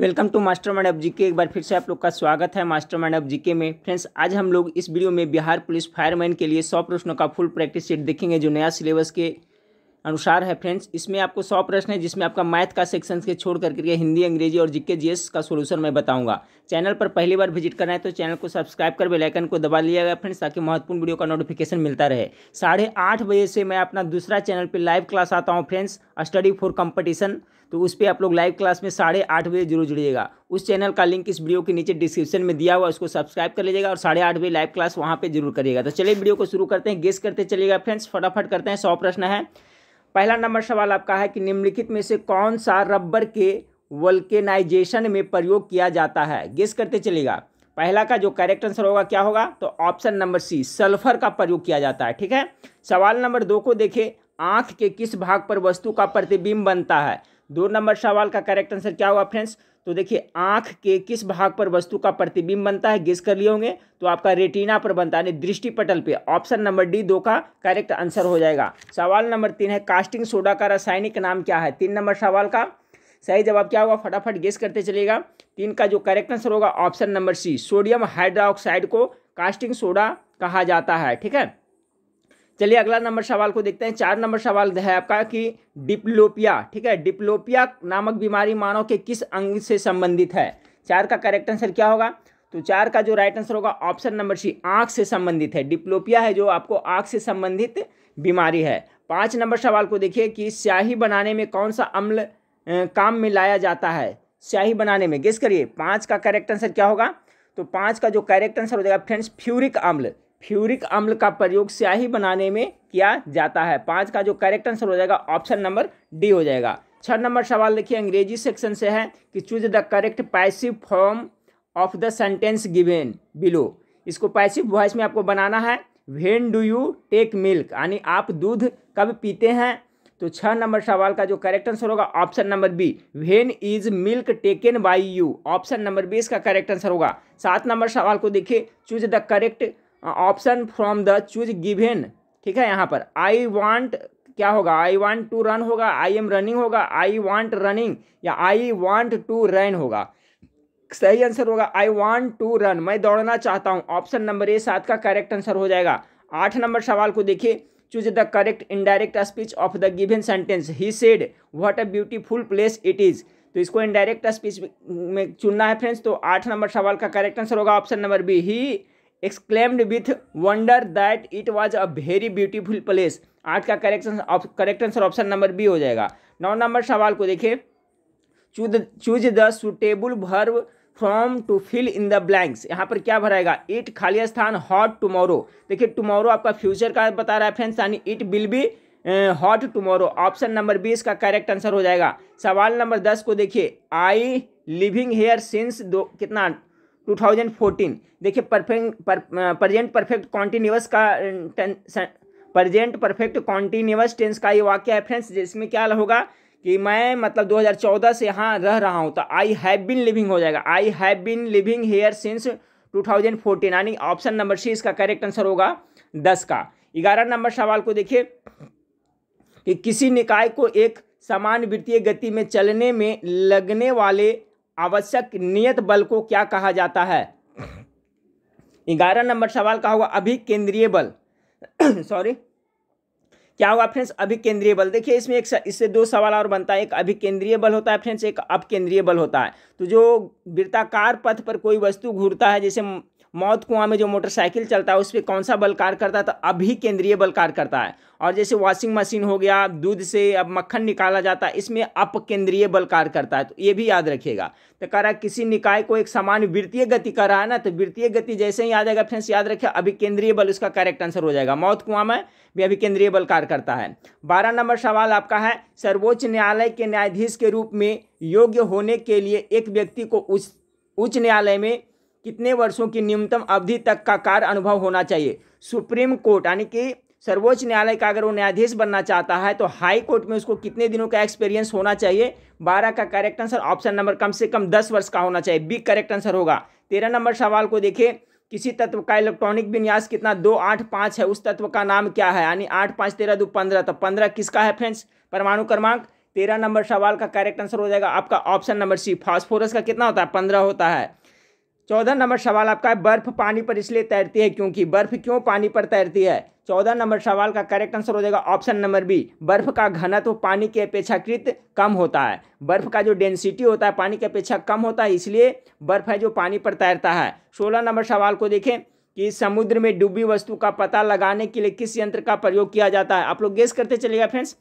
Welcome to master mind of GK एक बार फिर से आप लोग का स्वागत है मास्टर माइंड ऑफ जीके में फ्रेंड्स आज हम लोग इस वीडियो में बिहार पुलिस फायरमैन के लिए सौ प्रश्नों का फुल प्रैक्टिस सेट देखेंगे जो नया सिलेबस के अनुसार है फ्रेंड्स इसमें आपको सौ प्रश्न है जिसमें आपका मैथ का सेक्शन के छोड़ करके कर हिंदी अंग्रेजी और जीके जीएस का सोल्यूशन मैं बताऊंगा चैनल पर पहली बार विजिट करना है तो चैनल को सब्सक्राइब कर बेलाइकन को दबा लिया गया फ्रेंड्स ताकि महत्वपूर्ण वीडियो का नोटिफिकेशन मिलता रहे साढ़े आठ बजे से मैं अपना दूसरा चैनल पर लाइव क्लास आता हूँ फ्रेंड्स स्टडी फॉर कंपटीशन तो उस पर आप लोग लाइव क्लास में साढ़े आठ बजे जरूर जुड़िएगा उस चैनल का लिंक इस वीडियो के नीचे डिस्क्रिप्शन में दिया हुआ उसको सब्सक्राइब कर लीजिएगा और साढ़े आठ बजे लाइव क्लास वहाँ पर जरूर करिएगा तो चलिए वीडियो को शुरू करते हैं गेस करते चलिएगा फ्रेंड्स फटाफट करते हैं सौ प्रश्न है पहला नंबर सवाल आपका है कि निम्नलिखित में से कौन सा रबर के वल्केनाइजेशन में प्रयोग किया जाता है गेस करते चलेगा पहला का जो करेक्ट आंसर होगा क्या होगा तो ऑप्शन नंबर सी सल्फर का प्रयोग किया जाता है ठीक है सवाल नंबर दो को देखें आंख के किस भाग पर वस्तु का प्रतिबिंब बनता है दो नंबर सवाल का करेक्ट आंसर क्या हुआ फ्रेंड्स तो देखिए आंख के किस भाग पर वस्तु का प्रतिबिंब बनता है गेस कर लिए होंगे तो आपका रेटिना पर बनता है दृष्टि दृष्टिपटल पे ऑप्शन नंबर डी दो का करेक्ट आंसर हो जाएगा सवाल नंबर तीन है कास्टिंग सोडा का रासायनिक नाम क्या है तीन नंबर सवाल का सही जवाब क्या होगा फटाफट गेस करते चलेगा तीन का जो करेक्ट आंसर होगा option number C sodium hydroxide को कास्टिंग सोडा कहा जाता है ठीक है चलिए अगला नंबर सवाल को देखते हैं चार नंबर सवाल है आपका कि डिप्लोपिया ठीक है डिप्लोपिया नामक बीमारी मानव के किस अंग से संबंधित है चार का करेक्ट आंसर क्या होगा तो चार का जो राइट आंसर होगा ऑप्शन नंबर सी आँख से संबंधित है डिप्लोपिया है जो आपको आँख से संबंधित बीमारी है पाँच नंबर सवाल को देखिए कि स्याही बनाने में कौन सा अम्ल काम में लाया जाता है स्याही बनाने में गेस करिए पाँच का करेक्ट आंसर क्या होगा तो पाँच का जो करेक्ट आंसर हो जाएगा फ्रेंड्स फ्यूरिक अम्ल फ्यूरिक अम्ल का प्रयोग स्याही बनाने में किया जाता है पाँच का जो करेक्ट आंसर हो जाएगा ऑप्शन नंबर डी हो जाएगा छः नंबर सवाल देखिए अंग्रेजी सेक्शन से है कि choose the correct passive form of the sentence given below इसको पैसिव वॉइस में आपको बनाना है when do you take milk यानी आप दूध कब पीते हैं तो छः नंबर सवाल का जो करेक्ट आंसर होगा option number B when is milk taken by you option number B इसका करेक्ट आंसर होगा सात नंबर सवाल को देखिए choose the correct option from the choose given ठीक है यहाँ पर आई वॉन्ट क्या होगा आई वॉन्ट टू रन होगा आई एम रनिंग होगा आई वॉन्ट रनिंग या आई वॉन्ट टू रन होगा सही आंसर होगा आई वॉन्ट टू रन मैं दौड़ना चाहता हूँ ऑप्शन नंबर ए सात का करेक्ट आंसर हो जाएगा आठ नंबर सवाल को देखिए choose the correct indirect speech of the given sentence he said what a beautiful place it is तो इसको इनडायरेक्ट स्पीच में चुनना है फ्रेंड्स तो आठ नंबर सवाल का करेक्ट आंसर होगा option number B he exclaimed with wonder that it was a very beautiful place आठ का correction correct answer option number B हो जाएगा नौ नंबर सवाल को देखिए choose choose the suitable verb from to fill in the blanks यहाँ पर क्या भराएगा इट खाली स्थान हॉट टुमोरो देखिए टुमोरो आपका फ्यूचर का बता रहा है फ्रेंड्स यानी it will be hot tomorrow option number B इसका करेक्ट आंसर हो जाएगा सवाल नंबर दस को देखिए आई लिविंग हेयर सिंस दो कितना 2014 देखिए परफेक्ट प्रजेंट परफेक्ट कॉन्टीन्यूस का प्रेजेंट परफेक्ट कॉन्टीन्यूअस टेंस का ये वाक्य है फ्रेंड्स जिसमें क्या होगा कि मैं मतलब 2014 से यहाँ रह रहा हूँ तो आई हैव बिन लिविंग हो जाएगा I have been living here since 2014 यानी ऑप्शन नंबर सी इसका करेक्ट आंसर होगा दस का ग्यारह नंबर सवाल को देखिए कि किसी निकाय को एक समान वित्तीय गति में चलने में लगने वाले आवश्यक नियत बल को क्या कहा जाता है ग्यारह नंबर सवाल का होगा अभी केंद्रीय बल सॉरी क्या होगा फ्रेंड्स अभी केंद्रीय बल देखिए इसमें एक इससे दो सवाल और बनता है एक अभी केंद्रीय बल होता है फ्रेंड्स एक अपकेंद्रीय बल होता है तो जो वृत्ताकार पथ पर कोई वस्तु घूरता है जैसे मौत कुआं में जो मोटरसाइकिल चलता है उस पर कौन सा बल कार्य करता है तो अभी केंद्रीय बल कार्य करता है और जैसे वॉशिंग मशीन हो गया दूध से अब मक्खन निकाला जाता है इसमें अप केंद्रीय बल कार्य करता है तो ये भी याद रखिएगा तो कह रहा है किसी निकाय को एक समान वित्तीय गति कर रहा है ना तो वित्तीय गति जैसे ही आ जाएगा फ्रेंड्स याद रखिए अभी केंद्रीय बल उसका करेक्ट आंसर हो जाएगा मौत कुआं में भी अभी केंद्रीय बल कार्य करता है बारह नंबर सवाल आपका है सर्वोच्च न्यायालय के न्यायाधीश के रूप में योग्य होने के लिए एक व्यक्ति को उस उच्च न्यायालय में कितने वर्षों की न्यूनतम अवधि तक का कार्य अनुभव होना चाहिए सुप्रीम कोर्ट यानी कि सर्वोच्च न्यायालय का अगर वो न्यायाधीश बनना चाहता है तो हाई कोर्ट में उसको कितने दिनों का एक्सपीरियंस होना चाहिए बारह का करेक्ट आंसर ऑप्शन नंबर कम से कम दस वर्ष का होना चाहिए बी करेक्ट आंसर होगा तेरह नंबर सवाल को देखिए किसी तत्व का इलेक्ट्रॉनिक विन्यास कितना दो आठ पाँच है उस तत्व का नाम क्या है यानी आठ पाँच तेरह दो पंद्रह तो पंद्रह किसका है फ्रेंड्स परमाणु क्रमांक तेरह नंबर सवाल का करेक्ट आंसर हो जाएगा आपका ऑप्शन नंबर सी फास्फोरस का कितना होता है पंद्रह होता है चौदह नंबर सवाल आपका है बर्फ पानी पर इसलिए तैरती है क्योंकि बर्फ क्यों पानी पर तैरती है चौदह नंबर सवाल का करेक्ट आंसर हो जाएगा ऑप्शन नंबर बी बर्फ का घनत्व पानी के अपेक्षाकृत कम होता है बर्फ का जो डेंसिटी होता है पानी के अपेक्षा कम होता है इसलिए बर्फ है जो पानी पर तैरता है सोलह नंबर सवाल को देखें कि समुद्र में डूबी वस्तु का पता लगाने के लिए किस यंत्र का प्रयोग किया जाता है आप लोग गेस करते चलेगा फ्रेंड्स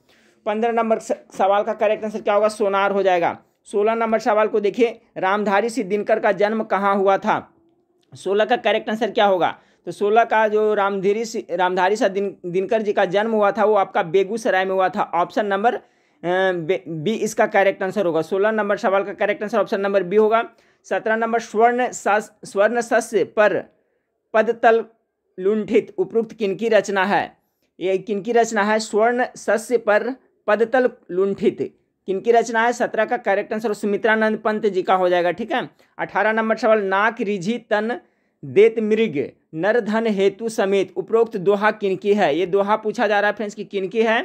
पंद्रह नंबर सवाल का करेक्ट आंसर क्या होगा सोनार हो जाएगा सोलह नंबर सवाल को देखिए रामधारी दिनकर का जन्म कहाँ हुआ था सोलह का करेक्ट आंसर क्या होगा तो सोलह का जो रामधीरी रामधारी दिन, दिनकर जी का जन्म हुआ था वो आपका बेगूसराय में हुआ था ऑप्शन नंबर बी इसका करेक्ट आंसर होगा सोलह नंबर सवाल का correct answer option number B होगा सत्रह नंबर स्वर्ण स्वर्ण सस्य पर पदतल लुंठित उपरोक्त किनकी रचना है ये किनकी रचना है स्वर्ण सस्य पर पदतल लुंठित किनकी रचना है सत्रह का करेक्ट आंसर सुमित्रानंद पंत जी का हो जाएगा ठीक है अठारह नंबर सवाल नाक रिझी तन देत मृग नरधन हेतु समेत उपरोक्त दोहा किनकी है ये दोहा पूछा जा रहा है फ्रेंड्स कि किनकी है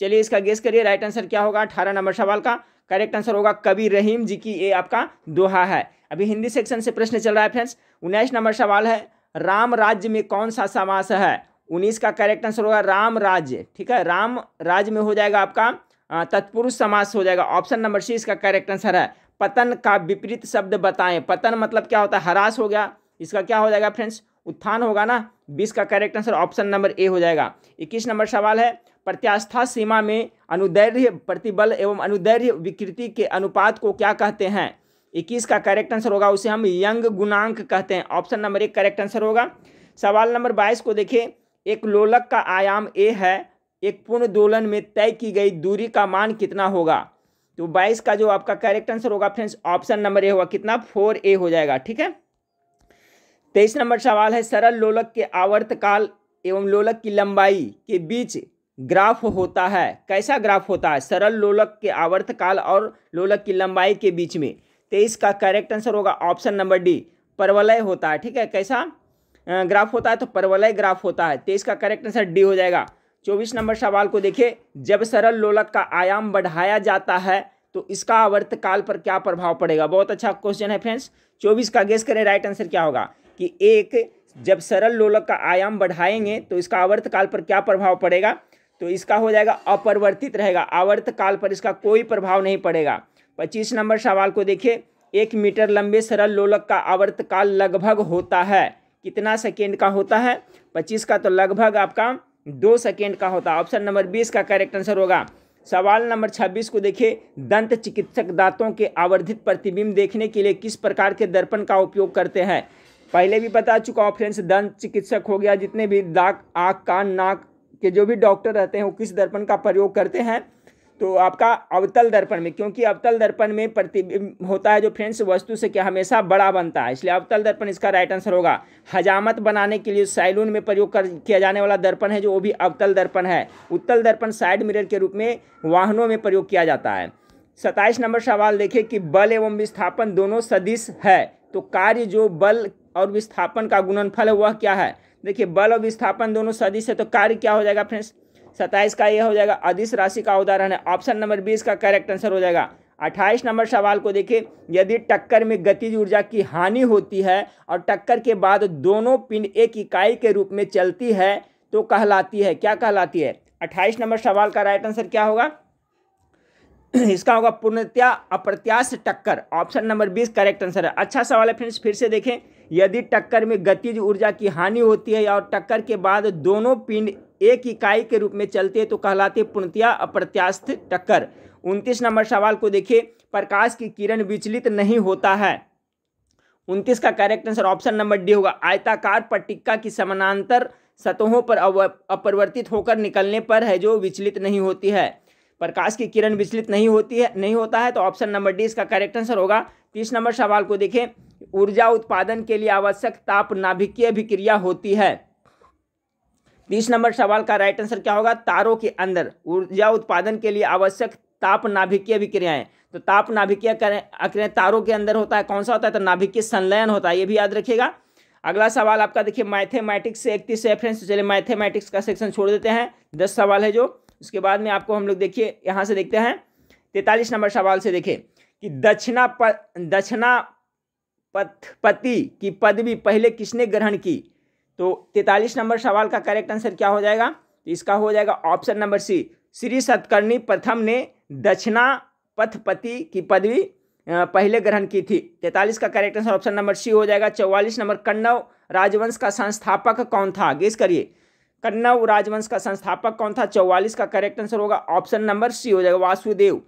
चलिए इसका गेस करिए राइट आंसर क्या होगा अठारह नंबर सवाल का करेक्ट आंसर होगा कवि रहीम जी की ये आपका दोहा है अभी हिंदी सेक्शन से प्रश्न चल रहा है फ्रेंड्स उन्नीस नंबर सवाल है राम राज्य में कौन सा समास है उन्नीस का करेक्ट आंसर होगा राम राज्य ठीक है राम राज्य में हो जाएगा आपका तत्पुरुष समास हो जाएगा ऑप्शन नंबर सी इसका करेक्ट आंसर है पतन का विपरीत शब्द बताएं पतन मतलब क्या होता है हरास हो गया इसका क्या हो जाएगा फ्रेंड्स उत्थान होगा ना बीस का correct answer option number A हो जाएगा इक्कीस नंबर सवाल है प्रत्यास्था सीमा में अनुदैर्य प्रतिबल एवं अनुदैर्य विकृति के अनुपात को क्या कहते हैं इक्कीस का करेक्ट आंसर होगा उसे हम यंग गुणांक कहते हैं ऑप्शन नंबर एक करेक्ट आंसर होगा सवाल नंबर बाईस को देखें एक लोलक का आयाम ए है एक पूर्ण दोलन में तय की गई दूरी का मान कितना होगा तो बाईस का जो आपका करेक्ट आंसर होगा फ्रेंड्स ऑप्शन नंबर ए होगा कितना फोर ए हो जाएगा ठीक है तेईस नंबर सवाल है सरल लोलक के आवर्तकाल एवं लोलक की लंबाई के बीच ग्राफ होता है कैसा ग्राफ होता है सरल लोलक के आवर्तकाल और लोलक की लंबाई के बीच में तेईस का करेक्ट आंसर होगा ऑप्शन नंबर डी परवलय होता है ठीक है कैसा ग्राफ होता है तो परवलय ग्राफ होता है तेईस का करेक्ट आंसर डी हो जाएगा चौबीस नंबर सवाल को देखिए जब सरल लोलक का आयाम बढ़ाया जाता है तो इसका आवर्तकाल पर क्या प्रभाव पड़ेगा बहुत अच्छा क्वेश्चन है फ्रेंड्स चौबीस का गेस करें राइट आंसर क्या होगा कि एक जब सरल लोलक का आयाम बढ़ाएंगे तो इसका आवर्तकाल पर क्या प्रभाव पड़ेगा तो इसका हो जाएगा अपरिवर्तित रहेगा आवर्तकाल पर इसका कोई प्रभाव नहीं पड़ेगा पच्चीस नंबर सवाल को देखिए एक मीटर लंबे सरल लोलक का आवर्तकाल लगभग होता है कितना सेकेंड का होता है पच्चीस का तो लगभग आपका दो सेकेंड का होता है ऑप्शन नंबर बीस का करेक्ट आंसर होगा सवाल नंबर 26 को देखिए दंत चिकित्सक दांतों के आवर्धित प्रतिबिंब देखने के लिए किस प्रकार के दर्पण का उपयोग करते हैं पहले भी बता चुका हूँ फ्रेंड्स दंत चिकित्सक हो गया जितने भी दाग आँख कान नाक के जो भी डॉक्टर रहते हैं वो किस दर्पण का प्रयोग करते हैं तो आपका अवतल दर्पण में क्योंकि अवतल दर्पण में प्रतिबिंब होता है जो फ्रेंड्स वस्तु से क्या हमेशा बड़ा बनता है इसलिए अवतल दर्पण इसका राइट आंसर होगा हजामत बनाने के लिए सैलून में प्रयोग कर किया जाने वाला दर्पण है जो वो भी अवतल दर्पण है उत्तल दर्पण साइड मिरर के रूप में वाहनों में प्रयोग किया जाता है सताइस नंबर सवाल देखें कि बल एवं विस्थापन दोनों सदिश है तो कार्य जो बल और विस्थापन का गुणनफल है वह क्या है देखिए बल और विस्थापन दोनों सदिश है तो कार्य क्या हो जाएगा फ्रेंड्स सत्ताईस का यह हो जाएगा अधिस राशि का उदाहरण है ऑप्शन नंबर बीस का करेक्ट आंसर हो जाएगा अट्ठाईस नंबर सवाल को देखिए यदि टक्कर में गतिज ऊर्जा की हानि होती है और टक्कर के बाद दोनों पिंड एक इकाई के रूप में चलती है तो कहलाती है क्या कहलाती है अट्ठाईस नंबर सवाल का राइट आंसर क्या होगा इसका होगा पूर्णतया अप्रत्याश टक्कर ऑप्शन नंबर बीस करेक्ट आंसर है अच्छा सवाल है फ्रेंड्स फिर से देखें यदि टक्कर में गतिज ऊर्जा की हानि होती है और टक्कर के बाद दोनों पिंड एक इकाई के रूप में चलते तो कहलाते पूर्णतया अप्रत्यास्थ टक्कर उनतीस नंबर सवाल को देखिए प्रकाश की किरण विचलित नहीं होता है उनतीस का correct answer option number D होगा आयताकार पट्टिका की समानांतर सतहों पर अपरिवर्तित होकर निकलने पर है जो विचलित नहीं होती है प्रकाश की किरण विचलित नहीं होती है नहीं होता है तो ऑप्शन नंबर डी इसका करेक्ट आंसर होगा तीस नंबर सवाल को देखें ऊर्जा उत्पादन के लिए आवश्यक ताप नाभिकीय अभिक्रिया होती है तीस नंबर सवाल का राइट आंसर क्या होगा तारों के अंदर ऊर्जा उत्पादन के लिए आवश्यक ताप नाभिकीय विक्रियाएं तो ताप नाभिकीय करें तारों के अंदर होता है कौन सा होता है तो नाभिकीय संलयन होता है ये भी याद रखिएगा अगला सवाल आपका देखिए मैथेमेटिक्स से इकतीस है फ्रेंड्स चलिए मैथेमेटिक्स का सेक्शन छोड़ देते हैं दस सवाल है जो उसके बाद में आपको हम लोग देखिए यहाँ से देखते हैं तैतालीस नंबर सवाल से देखिए कि दक्षिणा प दक्षिणा पथ पति की पदवी पहले किसने ग्रहण की तो तैतालीस नंबर सवाल का करेक्ट आंसर क्या हो जाएगा तो इसका हो जाएगा option number C Shri Satakarni प्रथम ने दक्षिणा पथपति की पदवी पहले ग्रहण की थी तैतालीस का correct answer option number C हो जाएगा चौवालीस नंबर कन्नव राजवंश का संस्थापक कौन था गेस करिए कन्नव राजवंश का संस्थापक कौन था चौवालीस का करेक्ट आंसर होगा ऑप्शन नंबर सी हो जाएगा वासुदेव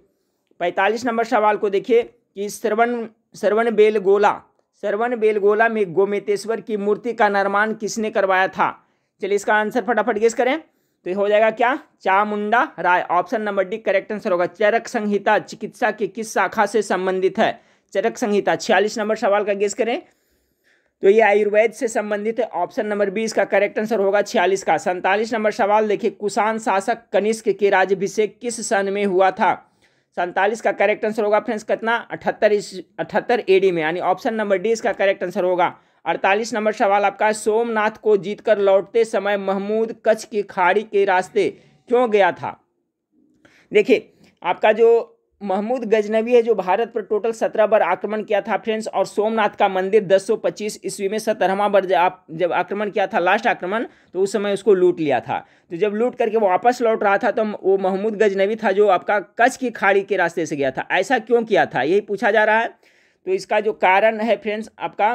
पैंतालीस नंबर सवाल को देखिए कि श्रवण श्रवण बेलगोला सरवन बेलगोला में गोमेतेश्वर की मूर्ति का निर्माण किसने करवाया था चलिए इसका आंसर फटाफट गेस करें तो ये हो जाएगा क्या Chamunda Rai option number D correct answer होगा चरक संहिता चिकित्सा की किस शाखा से संबंधित है चरक संहिता छियालीस नंबर सवाल का गेस करें तो ये आयुर्वेद से संबंधित है ऑप्शन नंबर बी इसका करेक्ट आंसर होगा छियालीस का सैंतालीस नंबर सवाल देखिए कुशान शासक कनिष्क के राज्यभिषेक किस सन में हुआ था सैंतालीस का करेक्ट आंसर होगा फ्रेंड्स कितना अठहत्तर इस अठहत्तर एडी में यानी ऑप्शन नंबर डी इसका करेक्ट आंसर होगा अड़तालीस नंबर सवाल आपका सोमनाथ को जीतकर लौटते समय महमूद कच्छ की खाड़ी के रास्ते क्यों गया था देखिए आपका जो महमूद गजनवी है जो भारत पर टोटल सत्रह बार आक्रमण किया था फ्रेंड्स और सोमनाथ का मंदिर दस सौ पच्चीस ईस्वी में सत्रहवा बार जब आक्रमण किया था लास्ट आक्रमण तो उस समय उसको लूट लिया था तो जब लूट करके वापस लौट रहा था तो वो महमूद गजनवी था जो आपका कच्छ की खाड़ी के रास्ते से गया था ऐसा क्यों किया था यही पूछा जा रहा है तो इसका जो कारण है फ्रेंड्स आपका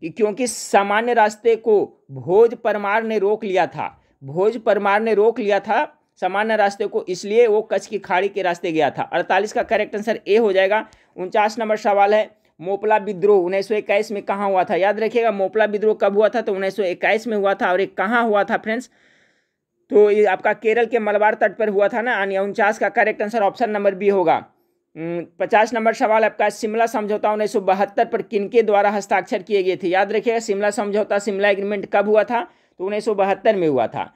कि क्योंकि सामान्य रास्ते को भोज परमार ने रोक लिया था भोज परमार ने रोक लिया था सामान्य रास्ते को इसलिए वो कच्छ की खाड़ी के रास्ते गया था अड़तालीस का करेक्ट आंसर ए हो जाएगा उनचास नंबर सवाल है मोपला विद्रोह उन्नीस में कहाँ हुआ था याद रखिएगा मोपला विद्रोह कब हुआ था तो उन्नीस में हुआ था और एक कहाँ हुआ था फ्रेंड्स तो ये आपका केरल के मलबार तट पर हुआ था ना यानी उनचास का correct answer option number B होगा पचास नंबर सवाल आपका शिमला समझौता उन्नीस सौ बहत्तर पर किनके द्वारा हस्ताक्षर किए गए थे याद रखिएगा शिमला समझौता शिमला एग्रीमेंट कब हुआ था तो उन्नीस सौ बहत्तर में हुआ था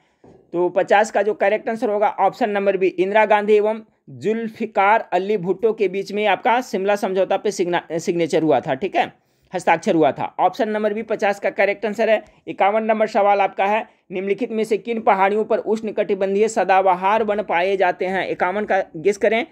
तो पचास का जो करेक्ट आंसर होगा option number B Indira Gandhi एवं जुल्फिकार अली भुट्टो के बीच में आपका शिमला समझौता पे सिग्नेचर हुआ था ठीक है हस्ताक्षर हुआ था ऑप्शन नंबर बी पचास का करेक्ट आंसर है इक्यावन नंबर सवाल आपका है निम्नलिखित में से किन पहाड़ियों पर उष्ण कटिबंधीय सदाबहार वन पाए जाते हैं इक्यावन का गेस करें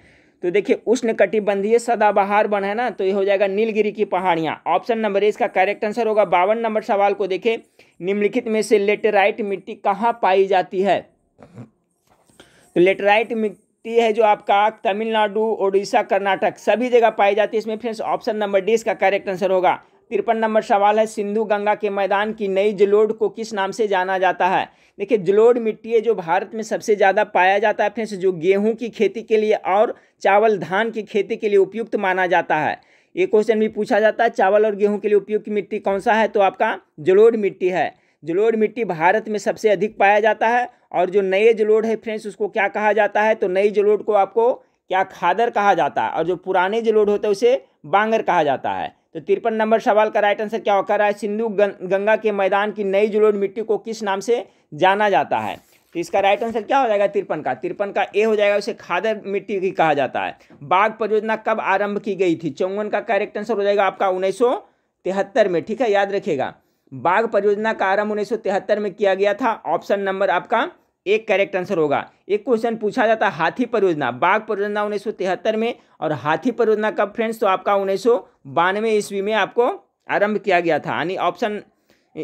तो देखिए उष्ण कटिबंधीय सदाबहार वन है ना तो ये हो जाएगा नीलगिरी की पहाड़ियाँ ऑप्शन नंबर ए इसका करेक्ट आंसर होगा बावन नंबर सवाल को देखें निम्नलिखित में से लेटराइट मिट्टी कहाँ पाई जाती है तो लेटराइट मिट्टी है जो आपका तमिलनाडु ओडिशा कर्नाटक सभी जगह पाई जाती है इसमें फ्रेंड्स ऑप्शन नंबर डी इसका करेक्ट आंसर होगा तिरपन नंबर सवाल है सिंधु गंगा के मैदान की नई जलोड को किस नाम से जाना जाता है देखिए जलोड मिट्टी है जो भारत में सबसे ज़्यादा पाया जाता है फ्रेंड्स जो गेहूं की खेती के लिए और चावल धान की खेती के लिए उपयुक्त माना जाता है ये क्वेश्चन भी पूछा जाता है चावल और गेहूँ के लिए उपयुक्त मिट्टी कौन सा है तो आपका जलोड मिट्टी है जलोड मिट्टी भारत में सबसे अधिक पाया जाता है और जो नए जलोड है फ्रेंड्स उसको क्या कहा जाता है तो नई जलोड को आपको क्या खादर कहा जाता है और जो पुराने जलोड होते हैं उसे बांगर कहा जाता है तो तिरपन नंबर सवाल का राइट आंसर क्या होकर रहा है सिंधु गंगा के मैदान की नई जुलोड़ मिट्टी को किस नाम से जाना जाता है तो इसका राइट आंसर क्या हो जाएगा तिरपन का तिरपन का ए हो जाएगा उसे खादर मिट्टी की कहा जाता है बाघ परियोजना कब आरंभ की गई थी चौवन का करेक्ट आंसर हो जाएगा आपका उन्नीस में ठीक है याद रखिएगा बाघ परियोजना का आरंभ उन्नीस में किया गया था ऑप्शन नंबर आपका एक करेक्ट आंसर होगा एक क्वेश्चन पूछा जाता है हाथी परियोजना बाघ परियोजना उन्नीस में और हाथी परियोजना कब फ्रेंड्स तो आपका उन्नीस सौ ईस्वी में आपको आरंभ किया गया था यानी ऑप्शन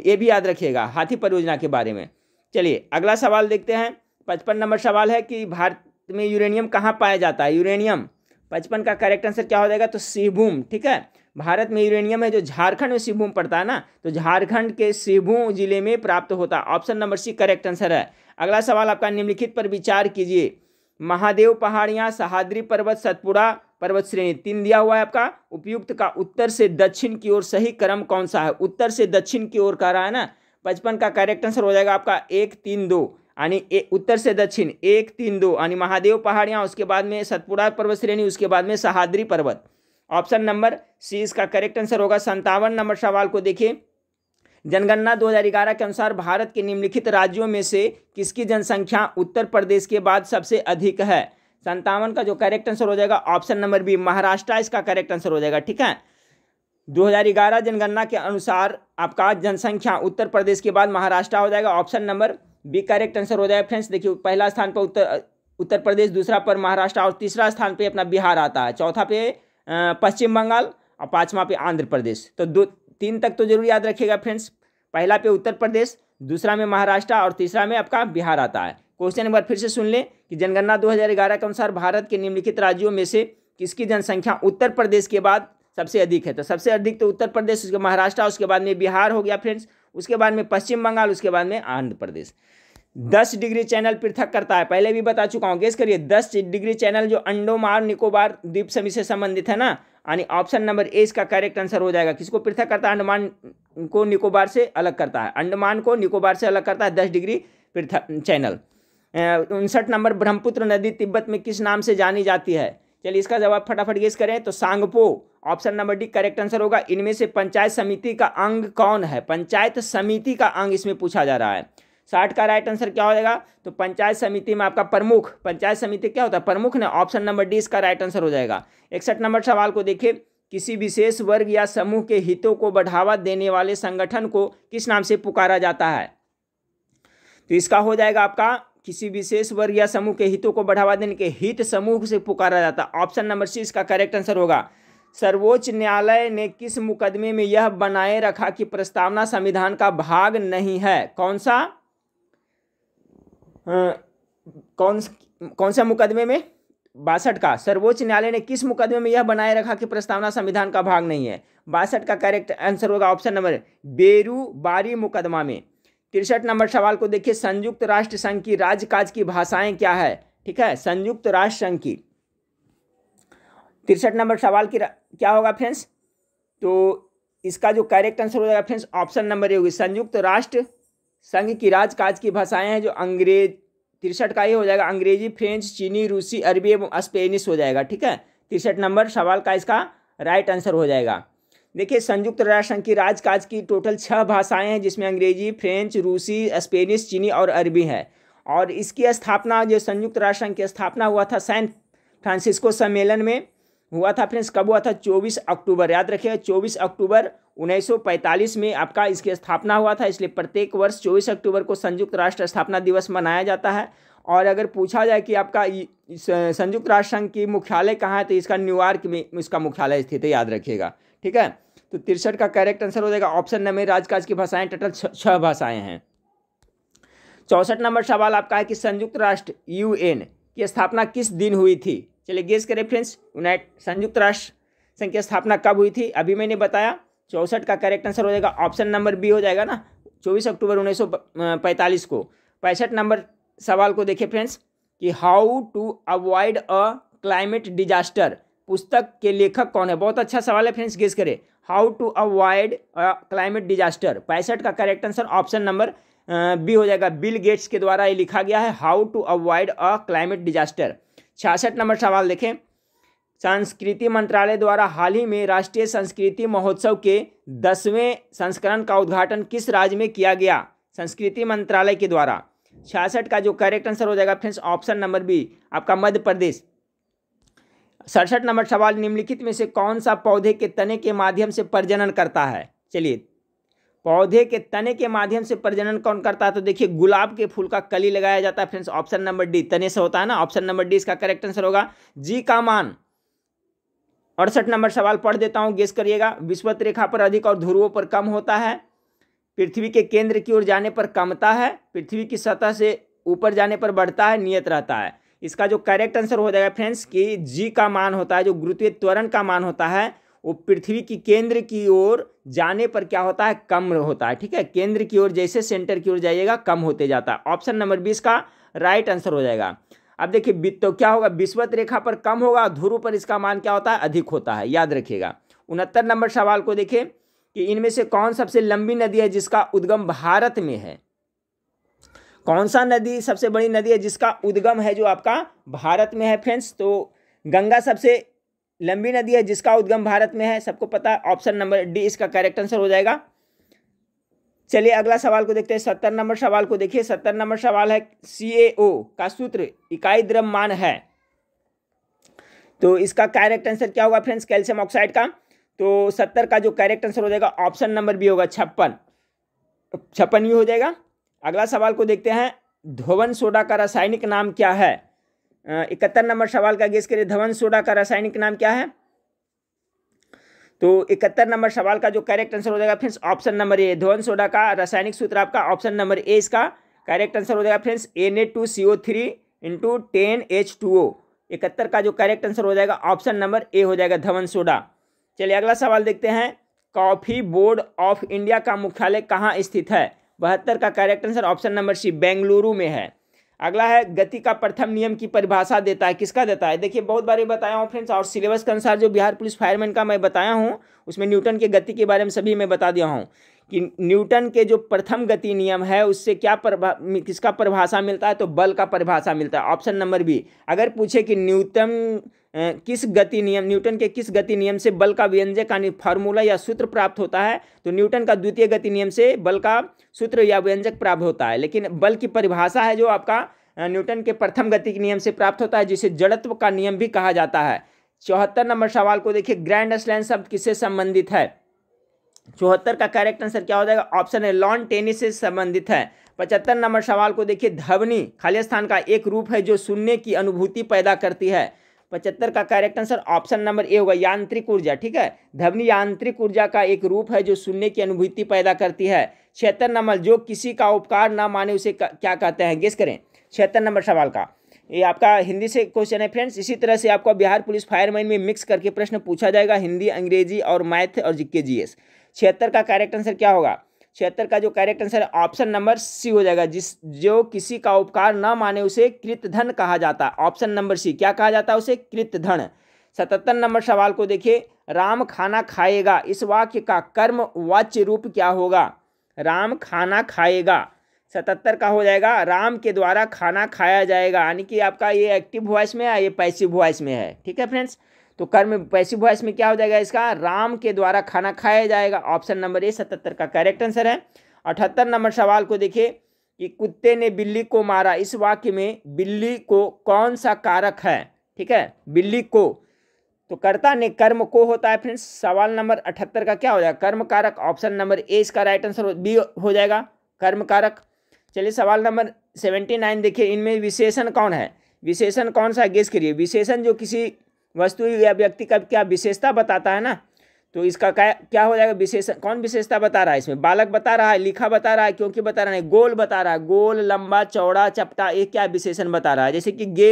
ये भी याद रखिएगा हाथी परियोजना के बारे में चलिए अगला सवाल देखते हैं पचपन नंबर सवाल है कि भारत में यूरेनियम कहाँ पाया जाता है यूरेनियम पचपन का करेक्ट आंसर क्या हो जाएगा तो सिंहभूम ठीक है भारत में यूरेनियम है जो झारखंड में सिंहभूम पड़ता है ना तो झारखंड के सिंहभूम जिले में प्राप्त होता है option number C correct answer है अगला सवाल आपका निम्नलिखित पर विचार कीजिए महादेव पहाड़ियाँ सहाद्री पर्वत सतपुड़ा पर्वत श्रेणी तीन दिया हुआ है आपका उपयुक्त का उत्तर से दक्षिण की ओर सही क्रम कौन सा है उत्तर से दक्षिण की ओर कह रहा है ना पचपन का करेक्ट आंसर हो जाएगा आपका एक तीन दो यानी उत्तर से दक्षिण एक तीन दो यानी महादेव पहाड़ियाँ उसके बाद में सतपुड़ा पर्वत श्रेणी उसके बाद में सहाद्री पर्वत ऑप्शन नंबर सी इसका करेक्ट आंसर होगा संतावन नंबर सवाल को देखिए जनगणना 2011 के अनुसार भारत के निम्नलिखित राज्यों में से किसकी जनसंख्या उत्तर प्रदेश के बाद सबसे अधिक है संतावन का जो करेक्ट आंसर हो जाएगा ऑप्शन नंबर बी महाराष्ट्र इसका करेक्ट आंसर हो जाएगा ठीक है 2011 जनगणना के अनुसार आपका जनसंख्या उत्तर प्रदेश के बाद महाराष्ट्र हो जाएगा option number B correct answer हो जाएगा फ्रेंड्स देखिए पहला स्थान पर उत्तर उत्तर प्रदेश दूसरा पर महाराष्ट्र और तीसरा स्थान पे अपना बिहार आता है चौथा पे पश्चिम बंगाल और पाँचवा पे आंध्र प्रदेश तो दो तीन तक तो जरूर याद रखिएगा फ्रेंड्स पहला पे उत्तर प्रदेश दूसरा में महाराष्ट्र और तीसरा में आपका बिहार आता है क्वेश्चन एक बार फिर से सुन लें कि जनगणना 2011 के अनुसार भारत के निम्नलिखित राज्यों में से किसकी जनसंख्या उत्तर प्रदेश के बाद सबसे अधिक है तो सबसे अधिक तो उत्तर प्रदेश उसके महाराष्ट्र उसके बाद में बिहार हो गया फ्रेंड्स उसके बाद में पश्चिम बंगाल उसके बाद में आंध्र प्रदेश दस डिग्री चैनल पृथक करता है पहले भी बता चुका हूँ गेस करिए दस डिग्री चैनल जो अंडोमार निकोबार द्वीप समी से संबंधित है ना यानी ऑप्शन नंबर ए इसका करेक्ट आंसर हो जाएगा किसको पृथक करता है अंडमान को निकोबार से अलग करता है अंडमान को निकोबार से अलग करता है दस डिग्री पृथक चैनल उनसठ नंबर ब्रह्मपुत्र नदी तिब्बत में किस नाम से जानी जाती है चलिए इसका जवाब फटाफट गेस करें तो Tsangpo option number D correct answer होगा इनमें से पंचायत समिति का अंग कौन है पंचायत समिति का अंग इसमें पूछा जा रहा है साठ का राइट आंसर क्या हो जाएगा तो पंचायत समिति में आपका प्रमुख पंचायत समिति क्या होता है प्रमुख ने ऑप्शन नंबर डी इसका राइट आंसर हो जाएगा इकसठ नंबर सवाल को देखिए किसी विशेष वर्ग या समूह के हितों को बढ़ावा देने वाले संगठन को किस नाम से पुकारा जाता है तो इसका हो जाएगा आपका किसी विशेष वर्ग या समूह के हितों को बढ़ावा देने के हित समूह से पुकारा जाता है ऑप्शन नंबर सी इसका करेक्ट आंसर होगा सर्वोच्च न्यायालय ने किस मुकदमे में यह बनाए रखा कि प्रस्तावना संविधान का भाग नहीं है कौन सा कौन कौन सा मुकदमे में बासठ का सर्वोच्च न्यायालय ने किस मुकदमे में यह बनाए रखा कि प्रस्तावना संविधान का भाग नहीं है बासठ का करेक्ट आंसर होगा ऑप्शन नंबर बेरू बारी मुकदमा में तिरसठ नंबर सवाल को देखिए संयुक्त राष्ट्र संघ की राजकाज की भाषाएं क्या है ठीक है संयुक्त राष्ट्र संघ की तिरसठ नंबर सवाल की क्या होगा फ्रेंड्स तो इसका जो करेक्ट आंसर हो जाएगा फ्रेंड्स ऑप्शन नंबर ये होगी संयुक्त राष्ट्र संघ की राजकाज की भाषाएं हैं जो अंग्रेज तिरसठ का ये हो जाएगा अंग्रेजी फ्रेंच चीनी रूसी अरबी एवं स्पेनिश हो जाएगा ठीक है तिरसठ नंबर सवाल का इसका राइट आंसर हो जाएगा देखिए संयुक्त राष्ट्र संघ की राजकाज की टोटल छः भाषाएं हैं जिसमें अंग्रेजी फ्रेंच रूसी स्पेनिश चीनी और अरबी है और इसकी स्थापना जो संयुक्त राष्ट्र संघ की स्थापना हुआ था सैन फ्रांसिस्को सम्मेलन में हुआ था फ्रेंड्स कब हुआ था 24 अक्टूबर याद रखिएगा 24 अक्टूबर 1945 में आपका इसकी स्थापना हुआ था इसलिए प्रत्येक वर्ष 24 अक्टूबर को संयुक्त राष्ट्र स्थापना दिवस मनाया जाता है और अगर पूछा जाए कि आपका संयुक्त राष्ट्र संघ की मुख्यालय कहाँ है तो इसका न्यूयॉर्क में इसका मुख्यालय स्थित है याद रखिएगा ठीक है तो तिरसठ का करेक्ट आंसर हो जाएगा ऑप्शन नंबर राजकाज की भाषाएं टोटल छः भाषाएं हैं चौंसठ नंबर सवाल आपका है कि संयुक्त राष्ट्र यूएन की स्थापना किस दिन हुई थी चलिए गेस करें फ्रेंड्स यूनाइट संयुक्त राष्ट्र संघ की स्थापना कब हुई थी अभी मैंने बताया चौसठ का करेक्ट आंसर हो जाएगा ऑप्शन नंबर बी हो जाएगा ना चौबीस अक्टूबर उन्नीस पैंतालीस को पैंसठ नंबर सवाल को देखिए फ्रेंड्स कि how to avoid a climate disaster पुस्तक के लेखक कौन है बहुत अच्छा सवाल है फ्रेंड्स गेस करें how to avoid climate disaster पैंसठ का correct answer option number B हो जाएगा बिल गेट्स के द्वारा ये लिखा गया है how to avoid a climate disaster छियासठ नंबर सवाल देखें संस्कृति मंत्रालय द्वारा हाल ही में राष्ट्रीय संस्कृति महोत्सव के दसवें संस्करण का उद्घाटन किस राज्य में किया गया संस्कृति मंत्रालय के द्वारा छियासठ का जो करेक्ट आंसर हो जाएगा फ्रेंड्स ऑप्शन नंबर बी आपका मध्य प्रदेश सड़सठ नंबर सवाल निम्नलिखित में से कौन सा पौधे के तने के माध्यम से प्रजनन करता है चलिए पौधे के तने के माध्यम से प्रजनन कौन करता है तो देखिए गुलाब के फूल का कली लगाया जाता है फ्रेंड्स ऑप्शन नंबर डी तने से होता है ना ऑप्शन नंबर डी इसका करेक्ट आंसर होगा जी का मान अड़सठ नंबर सवाल पढ़ देता हूँ गेस करिएगा विश्वत रेखा पर अधिक और ध्रुवों पर कम होता है पृथ्वी के केंद्र की ओर जाने पर कमता है पृथ्वी की सतह से ऊपर जाने पर बढ़ता है नियत रहता है इसका जो करेक्ट आंसर हो जाएगा फ्रेंड्स कि जी का मान होता है जो गुरुत्वीय त्वरण का मान होता है वो पृथ्वी की केंद्र की ओर जाने पर क्या होता है कम होता है ठीक है केंद्र की ओर जैसे सेंटर की ओर जाइएगा कम होते जाता है ऑप्शन नंबर बीस का राइट आंसर हो जाएगा अब देखिए तो क्या होगा विश्वत रेखा पर कम होगा ध्रुव पर इसका मान क्या होता है अधिक होता है याद रखिएगा उनहत्तर नंबर सवाल को देखें कि इनमें से कौन सबसे लंबी नदी है जिसका उद्गम भारत में है कौन सा नदी सबसे बड़ी नदी है जिसका उद्गम है जो आपका भारत में है फ्रेंड्स तो गंगा सबसे लंबी नदी है जिसका उद्गम भारत में है सबको पता है ऑप्शन नंबर डी इसका करेक्ट आंसर हो जाएगा चलिए अगला सवाल को देखते हैं सत्तर नंबर सवाल को देखिए सत्तर नंबर सवाल है सी ए का सूत्र इकाई द्रव्यमान है तो इसका करेक्ट आंसर क्या होगा फ्रेंड्स कैल्शियम ऑक्साइड का तो सत्तर का जो करेक्ट आंसर हो जाएगा ऑप्शन नंबर भी होगा छप्पन छप्पन भी हो जाएगा अगला सवाल को देखते हैं धोवन सोडा का रासायनिक नाम क्या है इकहत्तर नंबर सवाल का गेस करिए धवन सोडा का रासायनिक नाम क्या है तो इकहत्तर नंबर सवाल का जो करेक्ट आंसर हो जाएगा फ्रेंड्स ऑप्शन नंबर ए धवन सोडा का रासायनिक सूत्र आपका ऑप्शन नंबर ए इसका करेक्ट आंसर हो जाएगा friends N A two C O three into ten H two O इकहत्तर का जो करेक्ट आंसर हो जाएगा ऑप्शन नंबर ए हो जाएगा धवन सोडा चलिए अगला सवाल देखते हैं कॉफ़ी बोर्ड ऑफ इंडिया का मुख्यालय कहाँ स्थित है बहत्तर का correct answer option number C Bengaluru में है अगला है गति का प्रथम नियम की परिभाषा देता है किसका देता है देखिए बहुत बार बताया हूँ फ्रेंड्स और सिलेबस के अनुसार जो बिहार पुलिस फायरमैन का मैं बताया हूँ उसमें न्यूटन के गति के बारे में सभी मैं बता दिया हूँ कि न्यूटन के जो प्रथम गति नियम है उससे क्या परभा किसका परिभाषा मिलता है तो बल का परिभाषा मिलता है ऑप्शन नंबर बी अगर पूछे कि न्यूटन किस गति नियम न्यूटन के किस गति नियम से बल का व्यंजक का फार्मूला या सूत्र प्राप्त होता है तो न्यूटन का द्वितीय गति नियम से बल का सूत्र या व्यंजक प्राप्त होता है लेकिन बल की परिभाषा है जो आपका न्यूटन के प्रथम गति के नियम से प्राप्त होता है जिसे जड़त्व का नियम भी कहा जाता है चौहत्तर नंबर सवाल को देखिए ग्रैंड स्लैम शब्द किससे संबंधित है चौहत्तर का करेक्ट आंसर क्या हो जाएगा ऑप्शन है लॉन टेनिस से संबंधित है पचहत्तर नंबर सवाल को देखिए धवनी खाली स्थान का एक रूप है जो सुनने की अनुभूति पैदा करती है पचहत्तर का correct answer option number A होगा यांत्रिक ऊर्जा ठीक है ध्वनि यांत्रिक ऊर्जा का एक रूप है जो सुनने की अनुभूति पैदा करती है छिहत्तर नंबर जो किसी का उपकार ना माने उसे क्या कहते हैं गेस करें छिहत्तर नंबर सवाल का ये आपका हिंदी से क्वेश्चन है फ्रेंड्स इसी तरह से आपको बिहार पुलिस फायरमैन में मिक्स करके प्रश्न पूछा जाएगा हिंदी अंग्रेजी और मैथ और जिक्के जी छिहत्तर का करेक्ट आंसर क्या होगा छिहत्तर का जो करेक्ट आंसर है ऑप्शन नंबर सी हो जाएगा जिस जो किसी का उपकार ना माने उसे कृतधन कहा जाता है ऑप्शन नंबर सी क्या कहा जाता है उसे कृतधन सतहत्तर नंबर सवाल को देखिए राम खाना खाएगा इस वाक्य का कर्म वाच्य रूप क्या होगा राम खाना खाएगा सतहत्तर का हो जाएगा राम के द्वारा खाना खाया जाएगा यानी कि आपका ये एक्टिव वॉइस में है ये पैसिव वॉइस में है ठीक है फ्रेंड्स तो कर्म पैसिव वॉइस में क्या हो जाएगा इसका राम के द्वारा खाना खाया जाएगा ऑप्शन नंबर ए सतहत्तर का करेक्ट आंसर है अठहत्तर नंबर सवाल को देखिए कि कुत्ते ने बिल्ली को मारा इस वाक्य में बिल्ली को कौन सा कारक है ठीक है बिल्ली को तो कर्ता ने कर्म को होता है फ्रेंड्स सवाल नंबर अठहत्तर का क्या हो जाएगा कर्म कारक ऑप्शन नंबर ए इसका राइट आंसर बी हो जाएगा कर्म कारक चलिए सवाल नंबर सेवेंटी नाइन देखिए इनमें विशेषण कौन है विशेषण कौन सा गेस करिए विशेषण जो किसी वस्तु या व्यक्ति का क्या विशेषता बताता है ना तो इसका क्या क्या हो जाएगा विशेष कौन विशेषता बता रहा है इसमें बालक बता रहा है लिखा बता रहा है क्योंकि बता रहा है गोल बता रहा है गोल लंबा चौड़ा चपटा ये क्या विशेषण बता रहा है जैसे कि गे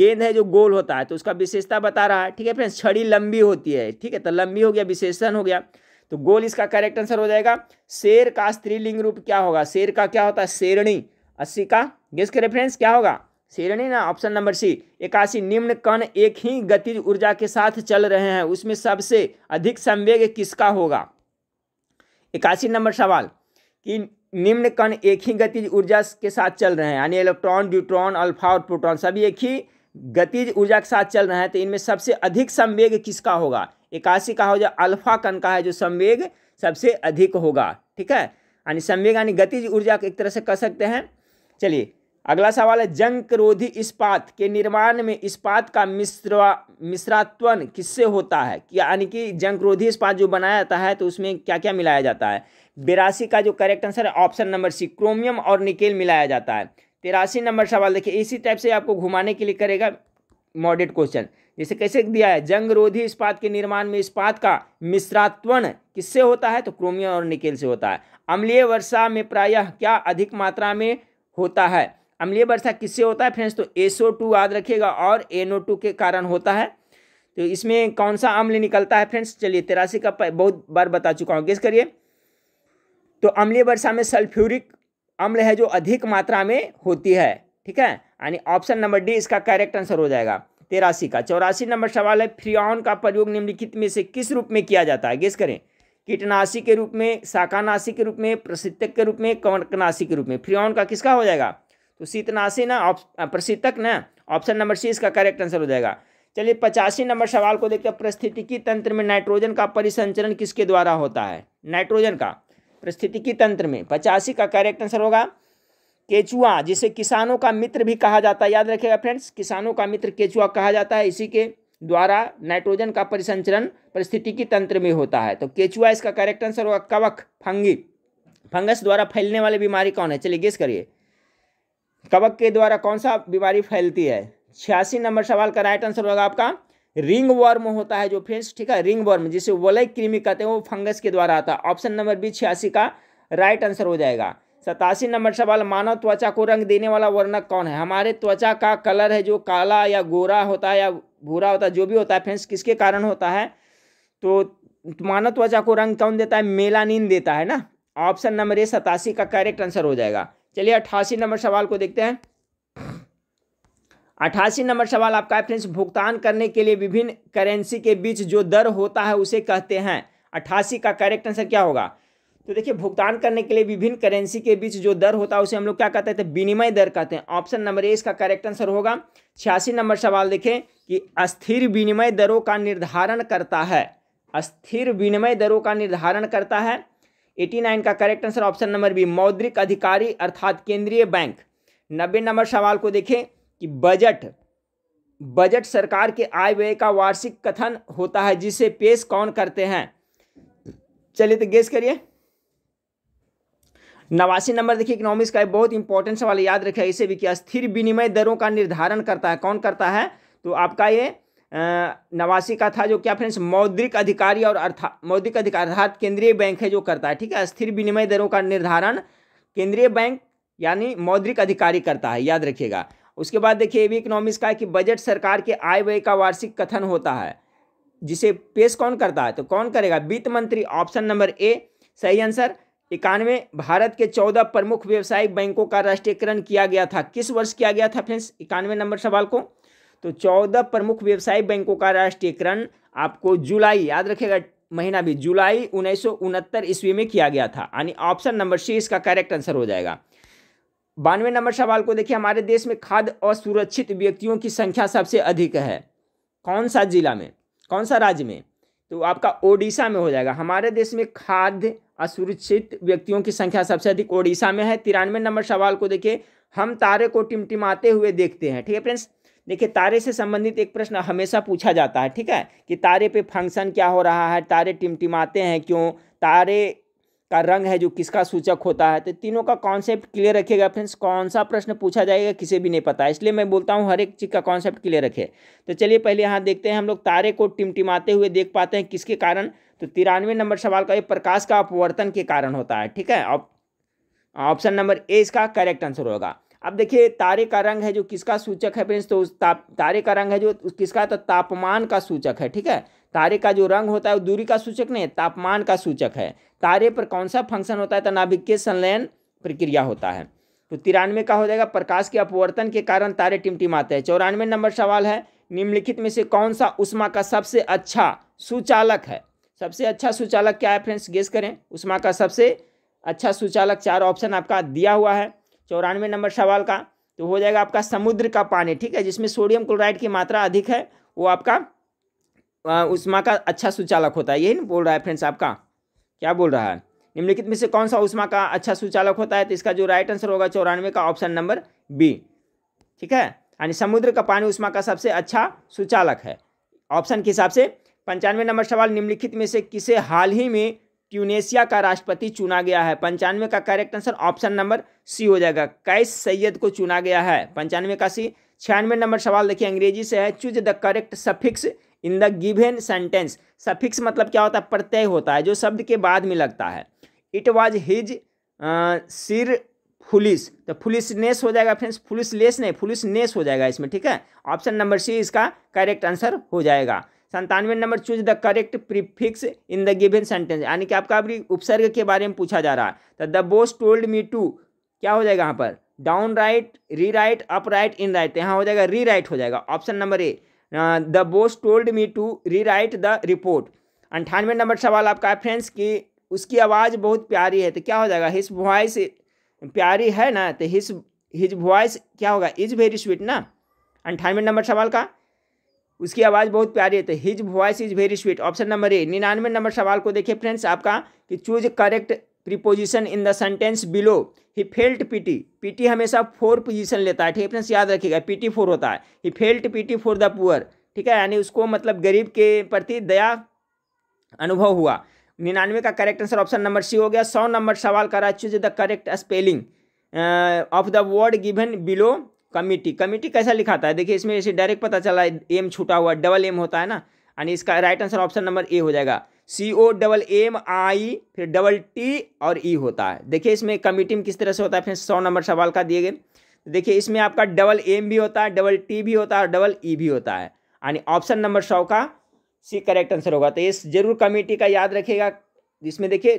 गेंद है जो गोल होता है तो उसका विशेषता बता रहा है ठीक है फ्रेंड्स छड़ी लंबी होती है ठीक है तो लंबी हो गया विशेषण हो गया तो गोल इसका करेक्ट आंसर हो जाएगा शेर का स्त्रीलिंग रूप क्या होगा शेर का क्या होता है शेरणी अस्सी का गेस करें फ्रेंड्स क्या होगा श्रेणी ना ऑप्शन नंबर सी इक्यासी निम्न कण एक ही गतिज ऊर्जा के साथ चल रहे हैं उसमें सबसे अधिक संवेग किसका होगा इक्यासी नंबर सवाल कि निम्न कण एक ही गतिज ऊर्जा के साथ चल रहे हैं यानी इलेक्ट्रॉन ड्यूट्रॉन अल्फा और प्रोटॉन सभी एक ही गतिज ऊर्जा के साथ चल रहे हैं तो इनमें सबसे अधिक संवेग किसका होगा इक्यासी का हो जाए अल्फा कण का है जो संवेग सबसे अधिक होगा ठीक है यानी संवेग यानी गतिज ऊर्जा एक तरह से कह सकते हैं चलिए अगला सवाल है जंग रोधी इस्पात के निर्माण में इस्पात का मिश्रवा मिश्रात्वन किससे होता है यानी कि जंग रोधी इस्पात जो बनाया जाता है तो उसमें क्या क्या मिलाया जाता है बेरासी का जो करेक्ट आंसर है ऑप्शन नंबर सी क्रोमियम और निकेल मिलाया जाता है तिरासी नंबर सवाल देखिए इसी टाइप से आपको घुमाने के लिए करेगा मॉडेड क्वेश्चन जैसे कैसे दिया है जंग रोधी इस्पात के निर्माण में इस्पात का मिश्रात्वन किससे होता है तो क्रोमियम और निकेल से होता है अम्लीय वर्षा में प्रायः क्या अधिक मात्रा में होता है अम्लीय वर्षा किससे होता है फ्रेंड्स तो एसओ टू याद रखिएगा और एनओ टू के कारण होता है तो इसमें कौन सा अम्ल निकलता है फ्रेंड्स चलिए तेरासी का बहुत बार बता चुका हूँ गेस करिए तो अम्लीय वर्षा में सल्फ्यूरिक अम्ल है जो अधिक मात्रा में होती है ठीक है यानी ऑप्शन नंबर डी इसका करेक्ट आंसर हो जाएगा तेरासी का चौरासी नंबर सवाल है फ्रियॉन का प्रयोग निम्नलिखित में से किस रूप में किया जाता है गेस करें कीटनाशी के रूप में शाकानाशी के रूप में प्रसिद्ध के रूप में कवकनाशी के रूप में फ्रियॉन का किसका हो जाएगा तो शीतनाशी ना प्रसितक ना ऑप्शन नंबर सी इसका करेक्ट आंसर हो जाएगा चलिए पचासी नंबर सवाल को देखते हैं परिस्थितिकी तंत्र में नाइट्रोजन का परिसंचरण किसके द्वारा होता है नाइट्रोजन का परिस्थितिकी तंत्र में पचासी का करेक्ट आंसर होगा केचुआ जिसे किसानों का मित्र भी कहा जाता है याद रखिएगा फ्रेंड्स किसानों का मित्र केचुआ कहा जाता है इसी के द्वारा नाइट्रोजन का परिसंचरण परिस्थितिकी तंत्र में होता है तो केचुआ इसका करेक्ट आंसर होगा कवक फंगी फंगस द्वारा फैलने वाली बीमारी कौन है चलिए गेस करिए कवक के द्वारा कौन सा बीमारी फैलती है छियासी नंबर सवाल का राइट आंसर होगा आपका रिंग वर्म होता है जो फ्रेंड्स ठीक है रिंग वर्म जिसे वलय कृमि कहते हैं वो फंगस के द्वारा आता है ऑप्शन नंबर बी छियासी का राइट आंसर हो जाएगा सतासी नंबर सवाल मानव त्वचा को रंग देने वाला वर्णक कौन है हमारे त्वचा का कलर है जो काला या गोरा होता है या भूरा होता है जो भी होता है फ्रेंड्स किसके कारण होता है तो मानव त्वचा को रंग कौन देता है मेलानिन देता है ना ऑप्शन नंबर ए सतासी का करेक्ट आंसर हो जाएगा चलिए अट्ठासी नंबर सवाल को देखते हैं अट्ठासी नंबर सवाल आपका है फ्रेंड्स भुगतान करने के लिए विभिन्न करेंसी के बीच जो दर होता है उसे कहते हैं अट्ठासी का करेक्ट आंसर क्या होगा तो देखिए भुगतान करने के लिए विभिन्न करेंसी के बीच जो दर होता है उसे हम लोग क्या कहते हैं विनिमय दर कहते हैं ऑप्शन नंबर ए इसका करेक्ट आंसर होगा छियासी नंबर सवाल देखें कि अस्थिर विनिमय दरों का निर्धारण करता है अस्थिर विनिमय दरों का निर्धारण करता है 89 का correct answer option number B मौद्रिक अधिकारी अर्थात केंद्रीय बैंक नब्बे नंबर सवाल को देखें कि बजट बजट सरकार के आय व्यय का वार्षिक कथन होता है जिसे पेश कौन करते हैं चलिए तो गेस करिए नवासी नंबर देखिए इकोनॉमिक्स का बहुत इंपॉर्टेंट सवाल याद रखा इसे भी कि स्थिर विनिमय दरों का निर्धारण करता है कौन करता है तो आपका ये नवासी का था जो क्या फ्रेंड्स मौद्रिक अधिकारी और अर्था मौद्रिक अधिकार अर्थात केंद्रीय बैंक है जो करता है ठीक है स्थिर विनिमय दरों का निर्धारण केंद्रीय बैंक यानी मौद्रिक अधिकारी करता है याद रखिएगा उसके बाद देखिए ये भी इकोनॉमिक्स का है कि बजट सरकार के आय व्यय का वार्षिक कथन होता है जिसे पेश कौन करता है तो कौन करेगा वित्त मंत्री ऑप्शन नंबर ए सही आंसर इक्यानवे भारत के चौदह प्रमुख व्यवसायिक बैंकों का राष्ट्रीयकरण किया गया था किस वर्ष किया गया था फ्रेंड्स इक्यानवे नंबर सवाल को तो चौदह प्रमुख व्यवसायिक बैंकों का राष्ट्रीयकरण आपको जुलाई याद रखेगा महीना भी जुलाई उन्नीस ईस्वी में किया गया था यानी ऑप्शन नंबर सी इसका करेक्ट आंसर हो जाएगा बानवे नंबर सवाल को देखिए हमारे देश में खाद्य असुरक्षित व्यक्तियों की संख्या सबसे अधिक है कौन सा जिला में कौन सा राज्य में तो आपका ओडिशा में हो जाएगा हमारे देश में खाद्य असुरक्षित व्यक्तियों की संख्या सबसे अधिक ओडिशा में है तिरानवे नंबर सवाल को देखिए हम तारे को टिमटिमाते हुए देखते हैं ठीक है फ्रेंड्स देखिए तारे से संबंधित एक प्रश्न हमेशा पूछा जाता है ठीक है कि तारे पे फंक्शन क्या हो रहा है तारे टिमटिमाते हैं क्यों तारे का रंग है जो किसका सूचक होता है तो तीनों का कॉन्सेप्ट क्लियर रखिएगा फ्रेंड्स कौन सा प्रश्न पूछा जाएगा किसे भी नहीं पता इसलिए मैं बोलता हूँ हर एक चीज़ का कॉन्सेप्ट क्लियर रखे तो चलिए पहले यहाँ देखते हैं हम लोग तारे को टिमटिमाते हुए देख पाते हैं किसके कारण तो तिरानवे नंबर सवाल का ये प्रकाश का अपवर्तन के कारण होता है ठीक है ऑप्शन नंबर ए इसका करेक्ट आंसर होगा अब देखिए तारे का रंग है जो किसका सूचक है फ्रेंड्स तो उस ताप तारे का रंग है जो किसका तो तापमान का सूचक है ठीक है तारे का जो रंग होता है वो दूरी का सूचक नहीं है तापमान का सूचक है तारे पर कौन सा फंक्शन होता है तो नाभिकीय संलयन प्रक्रिया होता है तो तिरानवे का हो जाएगा प्रकाश के अपवर्तन के कारण तारे टिमटिमाते हैं चौरानवे नंबर सवाल है निम्नलिखित में से कौन सा उष्मा का सबसे अच्छा सुचालक है सबसे अच्छा सुचालक क्या है फ्रेंड्स गेस करें उष्मा का सबसे अच्छा सुचालक चार ऑप्शन आपका दिया हुआ है चौरानवे नंबर सवाल का तो हो जाएगा आपका समुद्र का पानी ठीक है जिसमें सोडियम क्लोराइड की मात्रा अधिक है वो आपका उष्मा का अच्छा सुचालक होता है यही ना बोल रहा है फ्रेंड्स आपका क्या बोल रहा है निम्नलिखित में से कौन सा उष्मा का अच्छा सुचालक होता है तो इसका जो राइट आंसर होगा चौरानवे का ऑप्शन नंबर बी ठीक है यानी समुद्र का पानी उष्मा का सबसे अच्छा सुचालक है ऑप्शन के हिसाब से पंचानवे नंबर सवाल निम्नलिखित में से किसे हाल ही में ट्यूनेशिया का राष्ट्रपति चुना गया है पंचानवे का correct answer option number C हो जाएगा कैस सैयद को चुना गया है पंचानवे का सी छियानवे नंबर सवाल देखिए अंग्रेजी से है choose the correct suffix in the given sentence suffix मतलब क्या होता है प्रत्यय होता है जो शब्द के बाद में लगता है it was his sheer foolish तो फुलिसनेस हो जाएगा फ्रेंड्स फुलिसलेस नहीं फुलिसनेस हो जाएगा इसमें ठीक है ऑप्शन नंबर सी इसका करेक्ट आंसर हो जाएगा संतानवे number choose the correct prefix in the given sentence यानी कि आपका अभी उपसर्ग के बारे में पूछा जा रहा है तो the boss told me to क्या हो जाएगा यहाँ पर down write rewrite up write in write यहाँ हो जाएगा री राइट हो जाएगा option number A the boss told me to rewrite the report अंठानवे नंबर सवाल आपका है फ्रेंड्स कि उसकी आवाज़ बहुत प्यारी है तो क्या हो जाएगा हिस वॉइस प्यारी है ना तो हिस हिज वॉइस क्या होगा इज वेरी स्वीट ना अंठानवे नंबर सवाल का उसकी आवाज़ बहुत प्यारी है तो his voice is very sweet option number A निन्यानवे नंबर सवाल को देखिए फ्रेंड्स आपका कि choose correct preposition in the sentence below he felt pity pity हमेशा फोर पोजिशन लेता है ठीक है फ्रेंड्स याद रखिएगा पीटी फोर होता है he felt pity for the poor ठीक है यानी उसको मतलब गरीब के प्रति दया अनुभव हुआ निन्यानवे का correct answer option number C हो गया सौ नंबर सवाल करा choose the correct spelling of the word given below committee committee कैसा लिखाता है देखिए इसमें इसे डायरेक्ट पता चला एम छूटा हुआ डबल एम होता है ना यानी इसका right answer option number A हो जाएगा सी ओ डबल एम आई फिर डबल टी और ई e होता है देखिए इसमें कमिटी में किस तरह से होता है फिर सौ नंबर सवाल का दिए गए देखिए इसमें आपका डबल एम भी होता है डबल टी भी होता है और डबल ई e भी होता है यानी ऑप्शन नंबर सौ का सी करेक्ट आंसर होगा तो ये जरूर कमेटी का याद रखेगा इसमें देखिए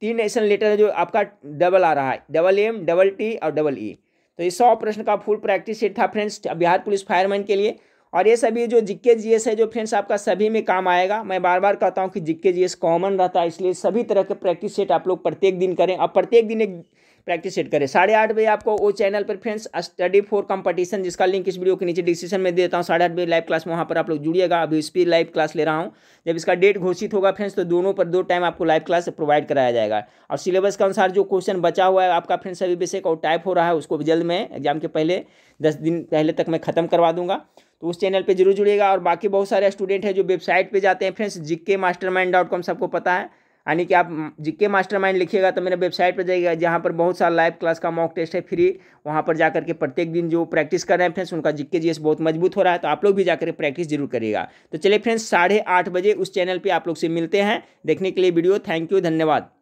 तीन ऐसा लेटर है जो आपका डबल आ रहा है डबल एम डबल टी और डबल ई e. तो ये सौ प्रश्न का फुल प्रैक्टिस सेट था फ्रेंड्स बिहार पुलिस फायरमैन के लिए और ये सभी जो जिक्के जीएस है जो फ्रेंड्स आपका सभी में काम आएगा मैं बार बार कहता हूँ कि जिक्के जीएस कॉमन रहता है इसलिए सभी तरह के प्रैक्टिस सेट आप लोग प्रत्येक दिन करें अब प्रत्येक दिन एक प्रैक्टिस सेट करें साढ़े आठ बजे आपको वो चैनल पर फ्रेंड्स स्टडी फॉर कंपटीशन जिसका लिंक इस वीडियो के नीचे डिस्क्रिप्शन में देता हूँ साढ़े आठ बजे लाइव क्लास में वहाँ पर आप लोग जुड़िएगा अभी इस पर लाइव क्लास ले रहा हूँ जब इसका डेट घोषित होगा फ्रेंड्स तो दोनों पर दो टाइम आपको लाइव क्लास प्रोवाइड कराया जाएगा और सिलेबस के अनुसार जो क्वेश्चन बचा हुआ है आपका फ्रेंड्स अभी विषय और टाइप हो रहा है उसको भी जल्द मैं एग्जाम के पहले दस दिन पहले तक मैं खत्म करवा दूंगा तो उस चैनल पर जरूर जुड़िएगा और बाकी बहुत सारे स्टूडेंट हैं जो वेबसाइट पर जाते हैं फ्रेंड्स जिक्के मास्टर माइंड डॉट कॉम सबको पता है यानी कि आप जिक्के मास्टर माइंड लिखिएगा तो मेरे वेबसाइट पर जाइएगा जहाँ पर बहुत सारा लाइव क्लास का मॉक टेस्ट है फ्री वहाँ पर जाकर के प्रत्येक दिन जो प्रैक्टिस कर रहे हैं फ्रेंड्स उनका जिक्के जीएस बहुत मजबूत हो रहा है तो आप लोग भी जाकर प्रैक्टिस जरूर करिएगा तो चलिए फ्रेंड्स साढ़े आठ बजे उस चैनल पर आप लोग से मिलते हैं देखने के लिए वीडियो थैंक यू धन्यवाद